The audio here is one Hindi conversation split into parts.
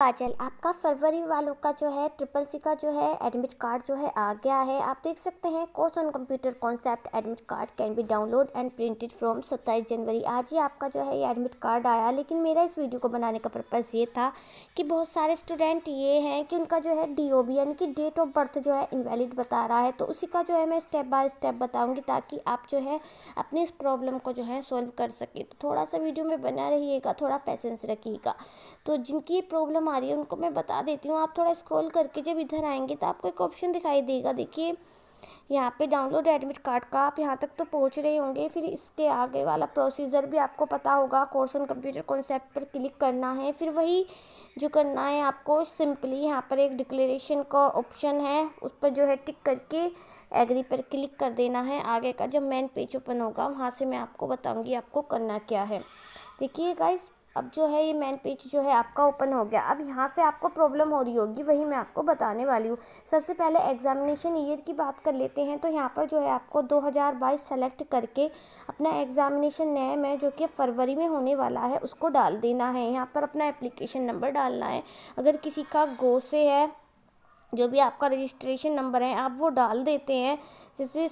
काजल आपका फरवरी वालों का जो है ट्रिपल सी का जो है एडमिट कार्ड जो है आ गया है आप देख सकते हैं course on computer concept admit card can be download and printed from सत्ताईस जनवरी आज ही आपका जो है ये एडमिट कार्ड आया लेकिन मेरा इस वीडियो को बनाने का पर्पज़ ये था कि बहुत सारे स्टूडेंट ये हैं कि उनका जो है डी ओ बी यानी कि डेट ऑफ बर्थ जो है इनवैलिड बता रहा है तो उसी का जो है मैं स्टेप बाय स्टेप बताऊँगी ताकि आप जो है अपनी इस प्रॉब्लम को जो है सॉल्व कर सकें तो थोड़ा सा वीडियो में बना रहिएगा थोड़ा पैसेंस रखिएगा तो जिनकी प्रॉब्लम हमारी है उनको मैं बता देती हूँ आप थोड़ा स्क्रॉल करके जब इधर आएंगे तो आपको एक ऑप्शन दिखाई देगा देखिए यहाँ पे डाउनलोड एडमिट कार्ड का आप यहाँ तक तो पहुँच रहे होंगे फिर इसके आगे वाला प्रोसीजर भी आपको पता होगा कोर्स ऑन कंप्यूटर कॉन्सेप्ट पर क्लिक करना है फिर वही जो करना है आपको सिंपली यहाँ पर एक डिक्लेरेशन का ऑप्शन है उस पर जो है टिक करके एग्री पर क्लिक कर देना है आगे का जब मेन पेज ओपन होगा वहाँ से मैं आपको बताऊँगी आपको करना क्या है देखिए गाइज़ अब जो है ये मैन पेज जो है आपका ओपन हो गया अब यहाँ से आपको प्रॉब्लम हो रही होगी वही मैं आपको बताने वाली हूँ सबसे पहले एग्ज़ामिनेशन ईयर की बात कर लेते हैं तो यहाँ पर जो है आपको 2022 सेलेक्ट करके अपना एग्ज़ामिनेशन नए में जो कि फरवरी में होने वाला है उसको डाल देना है यहाँ पर अपना एप्लीकेशन नंबर डालना है अगर किसी का गो से है जो भी आपका रजिस्ट्रेशन नंबर है आप वो डाल देते हैं जैसे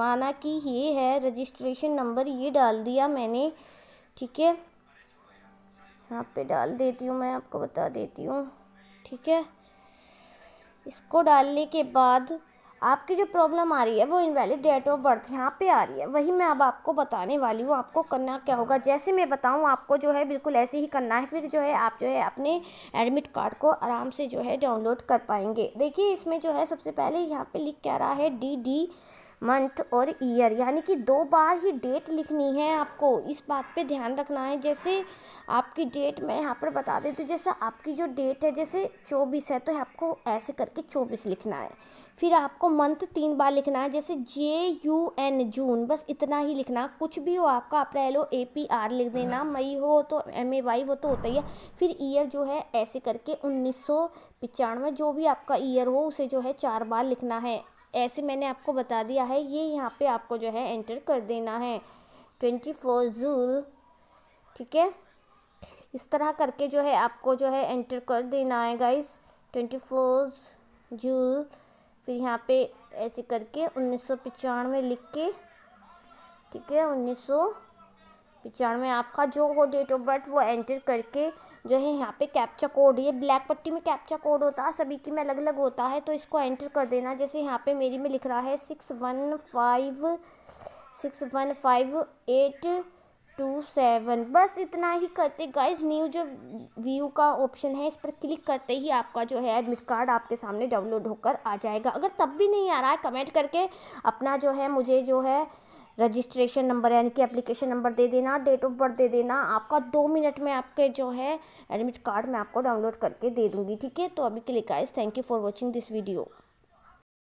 माना कि ये है रजिस्ट्रेशन नंबर ये डाल दिया मैंने ठीक है यहाँ पे डाल देती हूँ मैं आपको बता देती हूँ ठीक है इसको डालने के बाद आपकी जो प्रॉब्लम आ रही है वो इनवैलिड डेट ऑफ बर्थ यहाँ पे आ रही है वही मैं अब आपको बताने वाली हूँ आपको करना क्या होगा जैसे मैं बताऊँ आपको जो है बिल्कुल ऐसे ही करना है फिर जो है आप जो है अपने एडमिट कार्ड को आराम से जो है डाउनलोड कर पाएंगे देखिए इसमें जो है सबसे पहले यहाँ पे लिख आ रहा है डी डी मंथ और ईयर यानी कि दो बार ही डेट लिखनी है आपको इस बात पे ध्यान रखना है जैसे आपकी डेट मैं यहाँ पर बता देती हूँ जैसे आपकी जो डेट है जैसे चौबीस है तो आपको ऐसे करके चौबीस लिखना है फिर आपको मंथ तीन बार लिखना है जैसे जे यू एन जून बस इतना ही लिखना कुछ भी हो आपका अप्रैल हो ए पी आर लिख देना हाँ। मई हो तो एम ए वाई वो तो होता ही है फिर ईयर जो है ऐसे करके उन्नीस सौ पचानवे जो भी आपका ईयर हो उसे जो है चार बार लिखना है ऐसे मैंने आपको बता दिया है ये यहाँ पे आपको जो है एंटर कर देना है ट्वेंटी फोर जूल ठीक है इस तरह करके जो है आपको जो है एंटर कर देना है गाइस ट्वेंटी फोर जूल फिर यहाँ पे ऐसे करके उन्नीस सौ पचानवे लिख के ठीक है उन्नीस सौ में आपका जो हो डेट ऑफ बर्थ वो एंटर करके जो है यहाँ पे कैप्चा कोड ये ब्लैक पट्टी में कैप्चा कोड होता है सभी की में अलग अलग होता है तो इसको एंटर कर देना जैसे यहाँ पे मेरी में लिख रहा है six one five six one five eight two seven बस इतना ही करते गाइस न्यू जो व्यू का ऑप्शन है इस पर क्लिक करते ही आपका जो है एडमिट कार्ड आपके सामने डाउनलोड होकर आ जाएगा अगर तब भी नहीं आ रहा है कमेंट करके अपना जो है मुझे जो है रजिस्ट्रेशन नंबर यानी कि एप्लीकेशन नंबर दे देना डेट ऑफ बर्थ दे देना आपका दो मिनट में आपके जो है एडमिट कार्ड मैं आपको डाउनलोड करके दे दूँगी ठीक है तो अभी क्लिक आइज thank you for watching this video